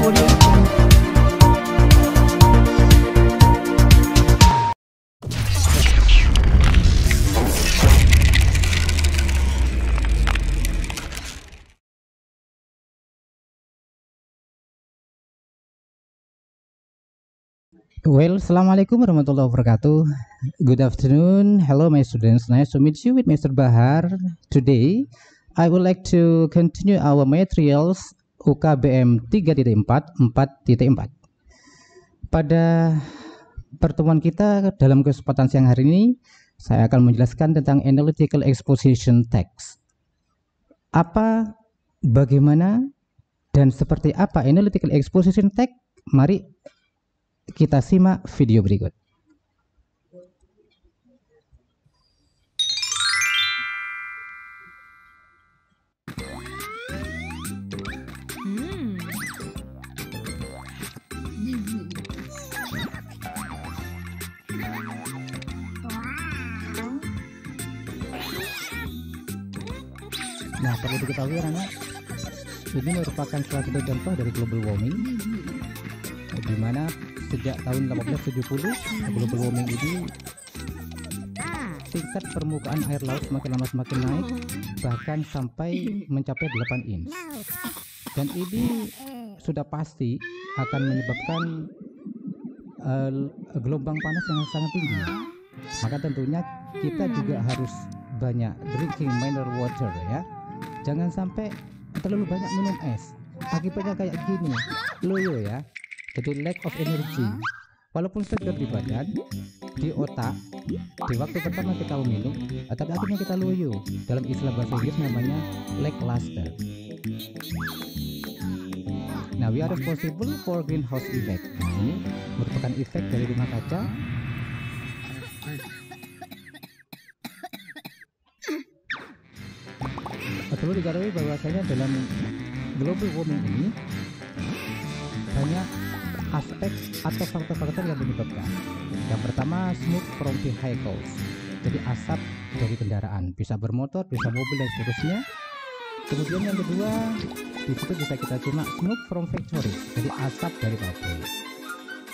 Well, Assalamualaikum warahmatullahi wabarakatuh. Good afternoon. Hello, my students. Nice to meet you with Mr. Bahar. Today, I would like to continue our materials UKBM 3.4 4.4. Pada pertemuan kita dalam kesempatan siang hari ini, saya akan menjelaskan tentang analytical exposition text. Apa, bagaimana, dan seperti apa analytical exposition text? Mari kita simak video berikut. Nah, perlu diketahui Rana, ini merupakan salah satu contoh dari global warming, di mana sejak tahun 1970 global warming ini tingkat permukaan air laut semakin lama semakin naik, bahkan sampai mencapai 8 inch. Dan ini sudah pasti akan menyebabkan uh, gelombang panas yang sangat tinggi. Maka tentunya kita juga harus banyak drinking mineral water ya jangan sampai terlalu banyak minum es akibatnya kayak gini loyo ya jadi lack of energy walaupun segar di badan di otak di waktu pertama kita minum eh, tapi akhirnya kita loyo dalam istilah bahasa Inggris namanya lackluster Nah, we are responsible for greenhouse effect. nah, Ini merupakan efek dari rumah kaca perlu diketahui bahwasanya dalam global warming ini banyak aspek atau faktor-faktor yang menyebabkan. Yang pertama, smoke from vehicles. Jadi asap dari kendaraan, bisa bermotor, bisa mobil dan seterusnya. Kemudian yang kedua, di situ bisa kita cuma smoke from factories, jadi asap dari pabrik.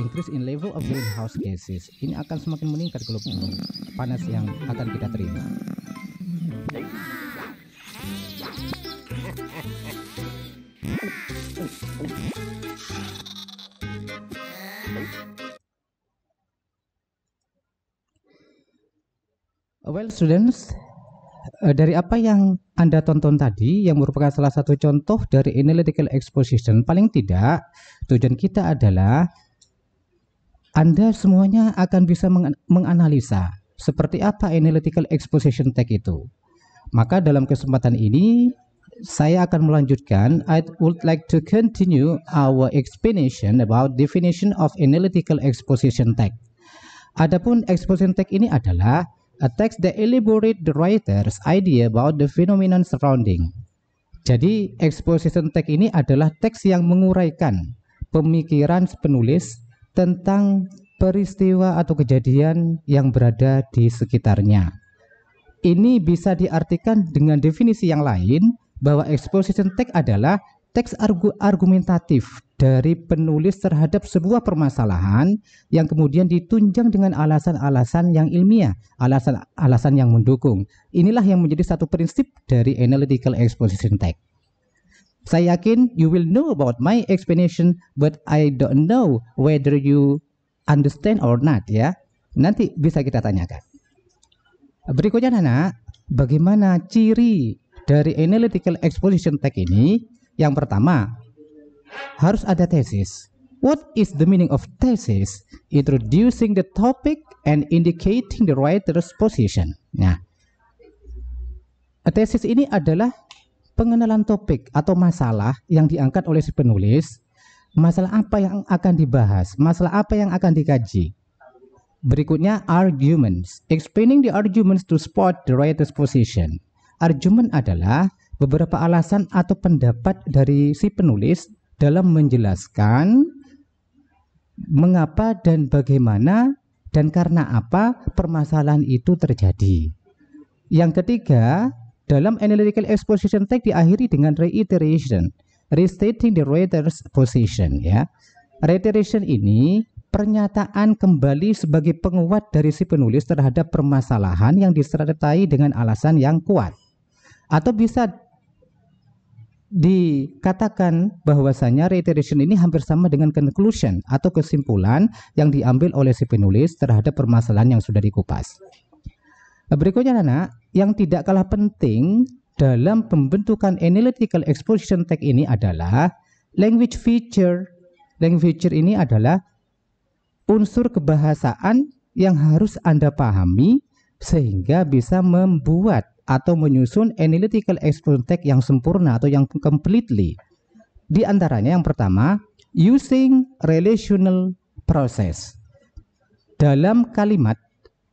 Increase in level of greenhouse gases. Ini akan semakin meningkat global panas yang akan kita terima. Well students, eh, dari apa yang Anda tonton tadi yang merupakan salah satu contoh dari analytical exposition, paling tidak tujuan kita adalah Anda semuanya akan bisa menganalisa seperti apa analytical exposition tag itu. Maka dalam kesempatan ini saya akan melanjutkan. I would like to continue our explanation about definition of analytical exposition tag. Adapun exposition tag ini adalah a text that elaborate the writer's idea about the phenomenon surrounding. Jadi exposition text ini adalah teks yang menguraikan pemikiran penulis tentang peristiwa atau kejadian yang berada di sekitarnya. Ini bisa diartikan dengan definisi yang lain bahwa exposition text adalah teks argu argumentatif dari penulis terhadap sebuah permasalahan yang kemudian ditunjang dengan alasan-alasan yang ilmiah, alasan-alasan yang mendukung. Inilah yang menjadi satu prinsip dari analytical exposition text. Saya yakin you will know about my explanation, but I don't know whether you understand or not ya. Nanti bisa kita tanyakan. Berikutnya Nana, bagaimana ciri dari analytical exposition text ini yang pertama, harus ada tesis. What is the meaning of thesis? Introducing the topic and indicating the writer's position. Nah, tesis ini adalah pengenalan topik atau masalah yang diangkat oleh si penulis. Masalah apa yang akan dibahas? Masalah apa yang akan dikaji? Berikutnya arguments, explaining the arguments to support the writer's position. Argument adalah beberapa alasan atau pendapat dari si penulis dalam menjelaskan mengapa dan bagaimana dan karena apa permasalahan itu terjadi. Yang ketiga, dalam analytical exposition tag diakhiri dengan reiteration, restating the writer's position ya. Reiteration ini pernyataan kembali sebagai penguat dari si penulis terhadap permasalahan yang disertai dengan alasan yang kuat. Atau bisa dikatakan bahwasanya reiteration ini hampir sama dengan conclusion atau kesimpulan yang diambil oleh si penulis terhadap permasalahan yang sudah dikupas. Berikutnya anak, yang tidak kalah penting dalam pembentukan analytical exposition tag ini adalah language feature. Language feature ini adalah unsur kebahasaan yang harus Anda pahami sehingga bisa membuat atau menyusun analytical expression tech yang sempurna atau yang completely. Di antaranya yang pertama, using relational process. Dalam kalimat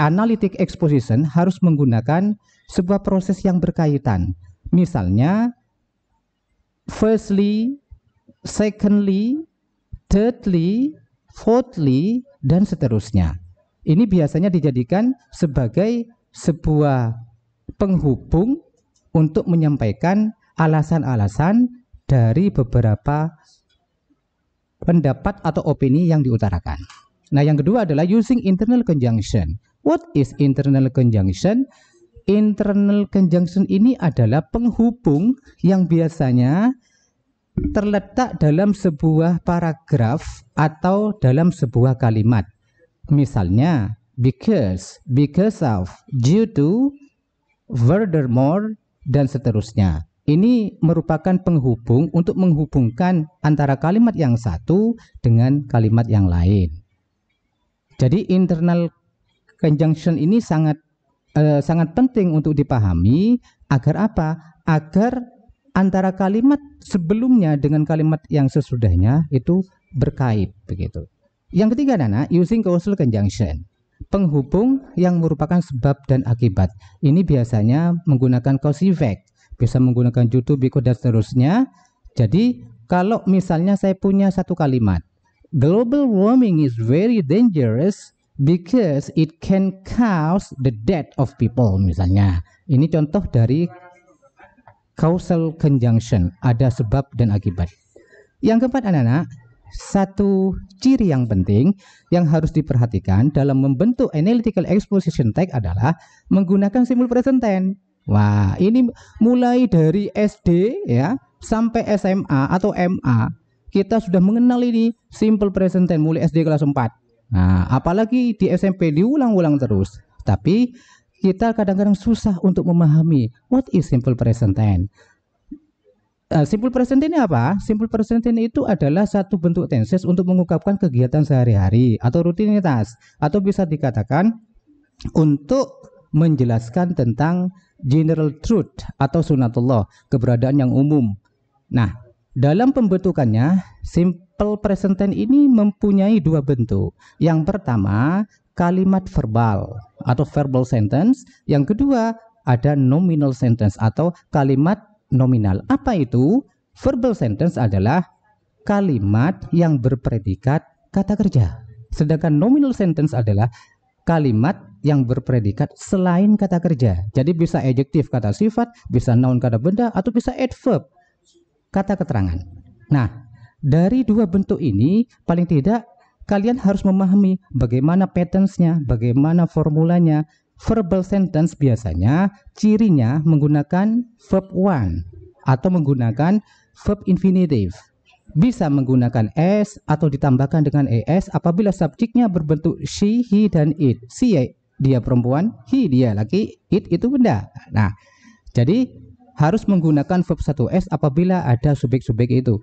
analytic exposition harus menggunakan sebuah proses yang berkaitan. Misalnya, firstly, secondly, thirdly, fourthly, dan seterusnya. Ini biasanya dijadikan sebagai sebuah penghubung untuk menyampaikan alasan-alasan dari beberapa pendapat atau opini yang diutarakan. Nah, yang kedua adalah using internal conjunction. What is internal conjunction? Internal conjunction ini adalah penghubung yang biasanya terletak dalam sebuah paragraf atau dalam sebuah kalimat. Misalnya, because, because of, due to, furthermore, dan seterusnya. Ini merupakan penghubung untuk menghubungkan antara kalimat yang satu dengan kalimat yang lain. Jadi internal conjunction ini sangat eh, sangat penting untuk dipahami agar apa? Agar antara kalimat sebelumnya dengan kalimat yang sesudahnya itu berkait begitu. Yang ketiga Nana, using causal conjunction penghubung yang merupakan sebab dan akibat. Ini biasanya menggunakan cause effect, bisa menggunakan judul, berikut dan seterusnya. Jadi kalau misalnya saya punya satu kalimat, global warming is very dangerous because it can cause the death of people misalnya. Ini contoh dari causal conjunction, ada sebab dan akibat. Yang keempat anak-anak, satu ciri yang penting yang harus diperhatikan dalam membentuk analytical exposition tag adalah menggunakan simul present tense. Wah, ini mulai dari SD ya sampai SMA atau MA kita sudah mengenal ini simple present tense mulai SD kelas 4. Nah, apalagi di SMP diulang-ulang terus. Tapi kita kadang-kadang susah untuk memahami what is simple present tense. Nah, simple present ini apa? Simple present ini itu adalah satu bentuk tenses untuk mengungkapkan kegiatan sehari-hari atau rutinitas atau bisa dikatakan untuk menjelaskan tentang general truth atau sunatullah, keberadaan yang umum. Nah, dalam pembentukannya, simple present tense ini mempunyai dua bentuk. Yang pertama, kalimat verbal atau verbal sentence, yang kedua ada nominal sentence atau kalimat nominal. Apa itu? Verbal sentence adalah kalimat yang berpredikat kata kerja. Sedangkan nominal sentence adalah kalimat yang berpredikat selain kata kerja. Jadi bisa adjektif kata sifat, bisa noun kata benda, atau bisa adverb kata keterangan. Nah, dari dua bentuk ini paling tidak kalian harus memahami bagaimana patternsnya, bagaimana formulanya, Verbal sentence biasanya cirinya menggunakan verb one atau menggunakan verb infinitive. Bisa menggunakan s atau ditambahkan dengan es apabila subjeknya berbentuk she, he, dan it. She ya, dia perempuan, he dia laki, it itu benda. Nah, jadi harus menggunakan verb 1s apabila ada subjek-subjek itu.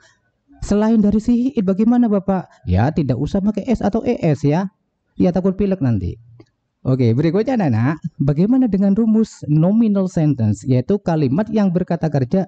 Selain dari si it bagaimana Bapak? Ya, tidak usah pakai s atau es ya. Ya takut pilek nanti. Oke, berikutnya Nana, bagaimana dengan rumus nominal sentence yaitu kalimat yang berkata kerja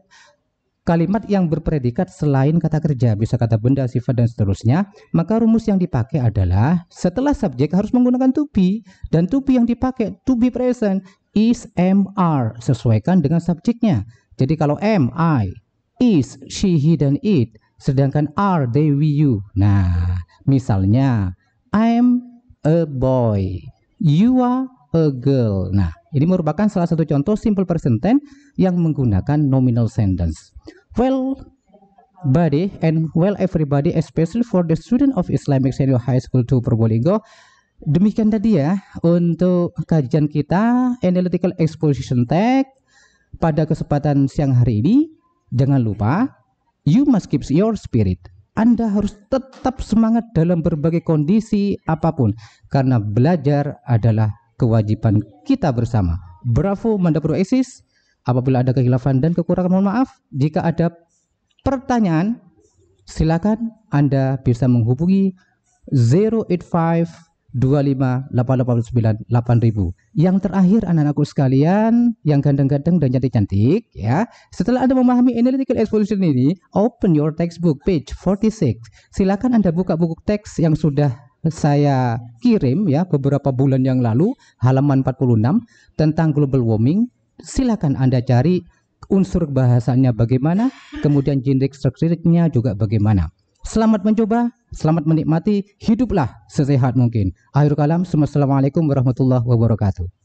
kalimat yang berpredikat selain kata kerja, bisa kata benda, sifat dan seterusnya, maka rumus yang dipakai adalah setelah subjek harus menggunakan to be dan to be yang dipakai to be present is am are sesuaikan dengan subjeknya. Jadi kalau am I, is she, he dan it, sedangkan are they, we, you. Nah, misalnya I am a boy you are a girl. Nah, ini merupakan salah satu contoh simple present tense yang menggunakan nominal sentence. Well, buddy and well everybody especially for the student of Islamic Senior High School to Probolinggo. Demikian tadi ya untuk kajian kita analytical exposition tag pada kesempatan siang hari ini. Jangan lupa you must keep your spirit. Anda harus tetap semangat dalam berbagai kondisi apapun karena belajar adalah kewajiban kita bersama. Bravo Manda Pro Exis. Apabila ada kehilafan dan kekurangan mohon maaf. Jika ada pertanyaan silakan Anda bisa menghubungi 085 258889 8000. Yang terakhir anak-anakku sekalian yang ganteng-ganteng dan cantik-cantik ya. Setelah Anda memahami analytical exposition ini, open your textbook page 46. Silakan Anda buka buku teks yang sudah saya kirim ya beberapa bulan yang lalu halaman 46 tentang global warming. Silakan Anda cari unsur bahasanya bagaimana, kemudian genre strukturnya juga bagaimana. Selamat mencoba, selamat menikmati, hiduplah sesehat mungkin. Akhir kalam, Assalamualaikum warahmatullahi wabarakatuh.